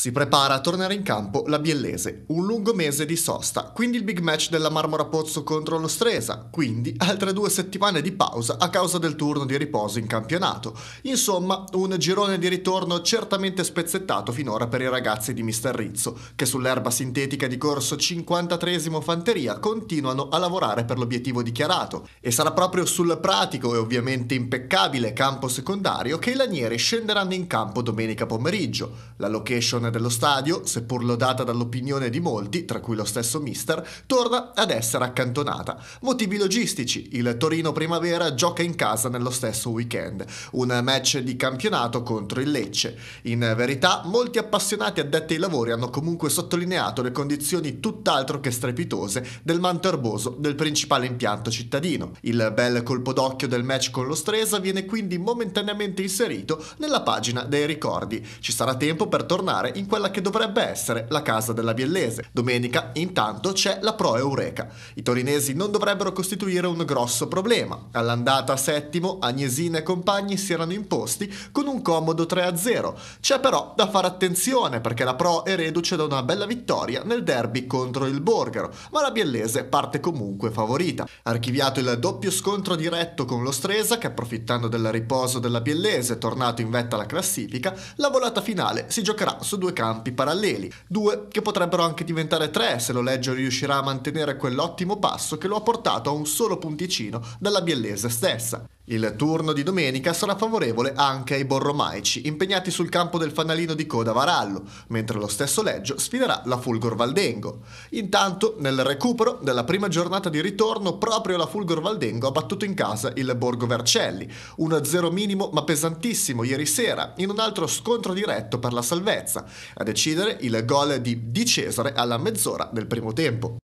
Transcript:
Si prepara a tornare in campo la Biellese, un lungo mese di sosta, quindi il big match della Marmora Pozzo contro lo Stresa, quindi altre due settimane di pausa a causa del turno di riposo in campionato. Insomma, un girone di ritorno certamente spezzettato finora per i ragazzi di Mister Rizzo, che sull'erba sintetica di corso 53 Fanteria continuano a lavorare per l'obiettivo dichiarato. E sarà proprio sul pratico e ovviamente impeccabile campo secondario che i lanieri scenderanno in campo domenica pomeriggio. La location gestione dello stadio, seppur lodata dall'opinione di molti, tra cui lo stesso mister, torna ad essere accantonata. Motivi logistici, il Torino Primavera gioca in casa nello stesso weekend, un match di campionato contro il Lecce. In verità, molti appassionati addetti ai lavori hanno comunque sottolineato le condizioni tutt'altro che strepitose del manto erboso del principale impianto cittadino. Il bel colpo d'occhio del match con lo Stresa viene quindi momentaneamente inserito nella pagina dei ricordi. Ci sarà tempo per tornare in quella che dovrebbe essere la casa della Biellese. Domenica, intanto, c'è la Pro Eureka. I torinesi non dovrebbero costituire un grosso problema. All'andata settimo, Agnesina e compagni si erano imposti con un comodo 3-0. C'è però da fare attenzione perché la Pro è reduce da una bella vittoria nel derby contro il Borgaro, ma la Biellese parte comunque favorita. Archiviato il doppio scontro diretto con lo Stresa che approfittando del riposo della Biellese, tornato in vetta alla classifica, la volata finale si giocherà su due campi paralleli, due che potrebbero anche diventare tre se lo legge riuscirà a mantenere quell'ottimo passo che lo ha portato a un solo punticino dalla Biellese stessa. Il turno di domenica sarà favorevole anche ai borromaici, impegnati sul campo del fanalino di coda Varallo, mentre lo stesso Leggio sfiderà la Fulgor Valdengo. Intanto, nel recupero della prima giornata di ritorno, proprio la Fulgor Valdengo ha battuto in casa il Borgo Vercelli, 1-0 minimo ma pesantissimo ieri sera, in un altro scontro diretto per la salvezza, a decidere il gol di Di Cesare alla mezz'ora del primo tempo.